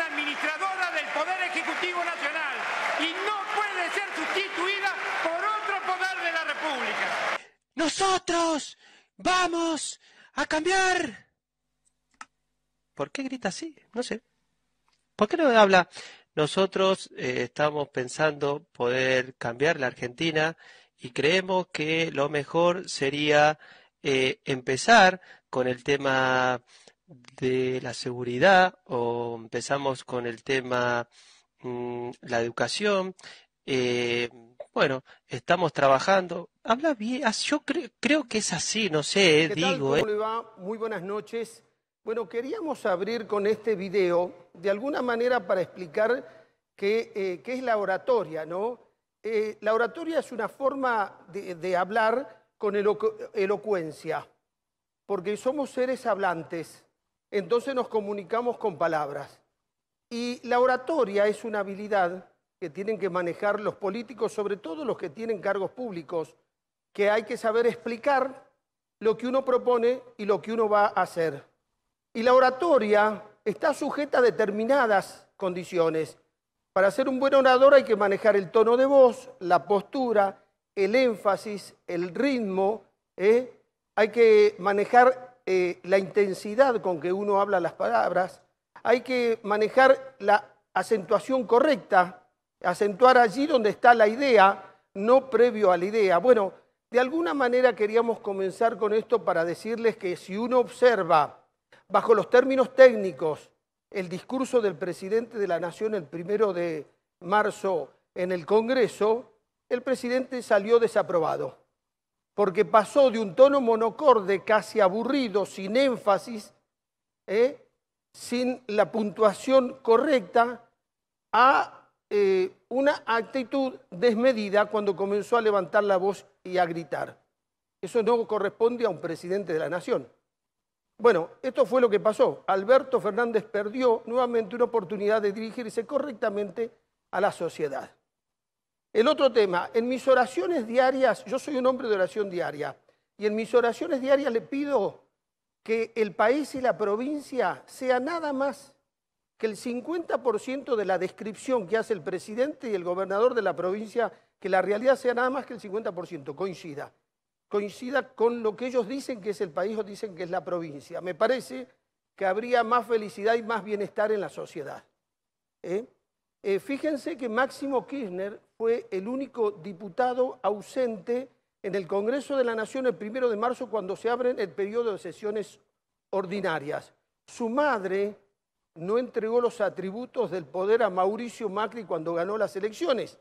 administradora del Poder Ejecutivo Nacional y no puede ser sustituida por otro poder de la República. Nosotros vamos a cambiar. ¿Por qué grita así? No sé. ¿Por qué no habla? Nosotros eh, estamos pensando poder cambiar la Argentina y creemos que lo mejor sería eh, empezar con el tema de la seguridad o empezamos con el tema mm, la educación. Eh, bueno, estamos trabajando. Habla bien, ah, yo creo que es así, no sé, eh, digo. Eh. Muy buenas noches. Bueno, queríamos abrir con este video, de alguna manera para explicar qué, es la oratoria, ¿no? la oratoria es una forma de, hablar con elocuencia, porque somos seres hablantes entonces nos comunicamos con palabras. Y la oratoria es una habilidad que tienen que manejar los políticos, sobre todo los que tienen cargos públicos, que hay que saber explicar lo que uno propone y lo que uno va a hacer. Y la oratoria está sujeta a determinadas condiciones. Para ser un buen orador hay que manejar el tono de voz, la postura, el énfasis, el ritmo. ¿eh? Hay que manejar eh, la intensidad con que uno habla las palabras, hay que manejar la acentuación correcta, acentuar allí donde está la idea, no previo a la idea. Bueno, de alguna manera queríamos comenzar con esto para decirles que si uno observa bajo los términos técnicos el discurso del presidente de la Nación el primero de marzo en el Congreso, el presidente salió desaprobado porque pasó de un tono monocorde casi aburrido, sin énfasis, ¿eh? sin la puntuación correcta, a eh, una actitud desmedida cuando comenzó a levantar la voz y a gritar. Eso no corresponde a un presidente de la nación. Bueno, esto fue lo que pasó. Alberto Fernández perdió nuevamente una oportunidad de dirigirse correctamente a la sociedad. El otro tema, en mis oraciones diarias, yo soy un hombre de oración diaria, y en mis oraciones diarias le pido que el país y la provincia sea nada más que el 50% de la descripción que hace el presidente y el gobernador de la provincia, que la realidad sea nada más que el 50%, coincida. Coincida con lo que ellos dicen que es el país o dicen que es la provincia. Me parece que habría más felicidad y más bienestar en la sociedad. ¿eh? Eh, fíjense que Máximo Kirchner fue el único diputado ausente en el Congreso de la Nación el primero de marzo cuando se abren el periodo de sesiones ordinarias. Su madre no entregó los atributos del poder a Mauricio Macri cuando ganó las elecciones.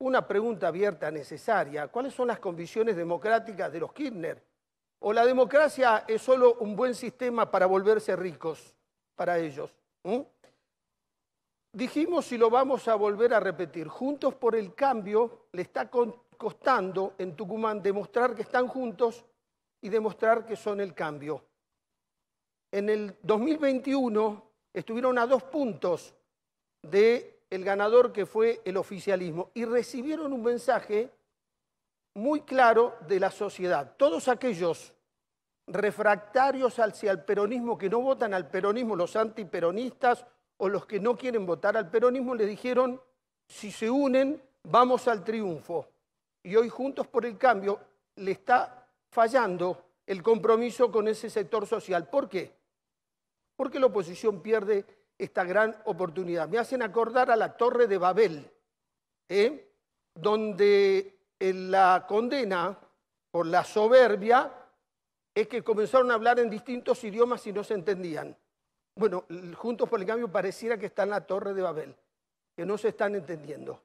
Una pregunta abierta necesaria, ¿cuáles son las convicciones democráticas de los Kirchner? ¿O la democracia es solo un buen sistema para volverse ricos para ellos? ¿Mm? Dijimos, y lo vamos a volver a repetir, Juntos por el Cambio le está costando en Tucumán demostrar que están juntos y demostrar que son el cambio. En el 2021 estuvieron a dos puntos del el ganador que fue el oficialismo y recibieron un mensaje muy claro de la sociedad. Todos aquellos refractarios hacia el peronismo que no votan al peronismo, los antiperonistas o los que no quieren votar al peronismo le dijeron, si se unen, vamos al triunfo. Y hoy Juntos por el Cambio le está fallando el compromiso con ese sector social. ¿Por qué? Porque la oposición pierde esta gran oportunidad. Me hacen acordar a la Torre de Babel, ¿eh? donde la condena por la soberbia es que comenzaron a hablar en distintos idiomas y no se entendían. Bueno, Juntos por el Cambio pareciera que está en la torre de Babel, que no se están entendiendo.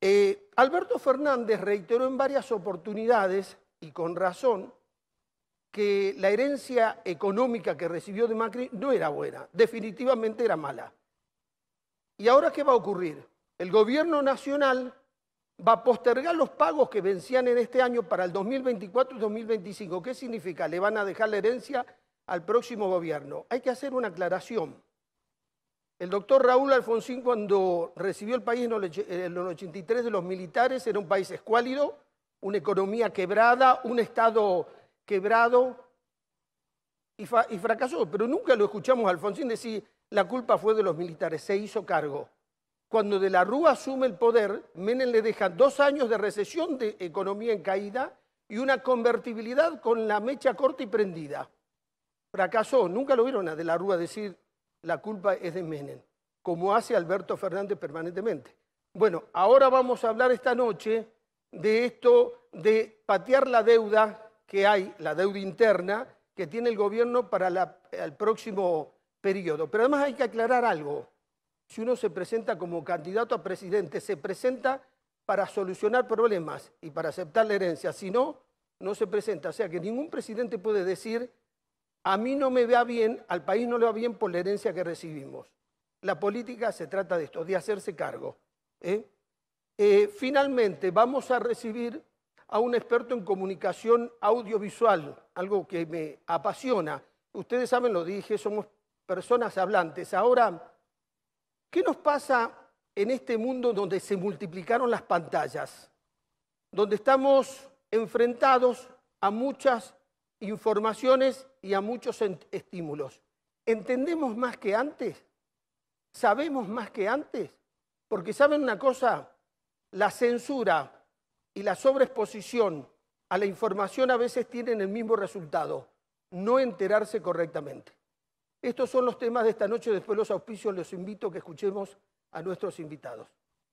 Eh, Alberto Fernández reiteró en varias oportunidades, y con razón, que la herencia económica que recibió de Macri no era buena, definitivamente era mala. ¿Y ahora qué va a ocurrir? El gobierno nacional va a postergar los pagos que vencían en este año para el 2024 y 2025. ¿Qué significa? Le van a dejar la herencia al próximo gobierno. Hay que hacer una aclaración. El doctor Raúl Alfonsín cuando recibió el país en los 83 de los militares era un país escuálido, una economía quebrada, un Estado quebrado y, y fracasó. Pero nunca lo escuchamos a Alfonsín decir la culpa fue de los militares, se hizo cargo. Cuando de la Rúa asume el poder, Menem le deja dos años de recesión de economía en caída y una convertibilidad con la mecha corta y prendida fracasó, nunca lo vieron a De la Rúa decir la culpa es de Menem, como hace Alberto Fernández permanentemente. Bueno, ahora vamos a hablar esta noche de esto de patear la deuda que hay, la deuda interna que tiene el gobierno para el próximo periodo. Pero además hay que aclarar algo. Si uno se presenta como candidato a presidente, se presenta para solucionar problemas y para aceptar la herencia. Si no, no se presenta. O sea que ningún presidente puede decir a mí no me va bien, al país no le va bien por la herencia que recibimos. La política se trata de esto, de hacerse cargo. ¿eh? Eh, finalmente, vamos a recibir a un experto en comunicación audiovisual, algo que me apasiona. Ustedes saben, lo dije, somos personas hablantes. Ahora, ¿qué nos pasa en este mundo donde se multiplicaron las pantallas? Donde estamos enfrentados a muchas informaciones y a muchos estímulos. ¿Entendemos más que antes? ¿Sabemos más que antes? Porque saben una cosa, la censura y la sobreexposición a la información a veces tienen el mismo resultado, no enterarse correctamente. Estos son los temas de esta noche, después los auspicios los invito a que escuchemos a nuestros invitados.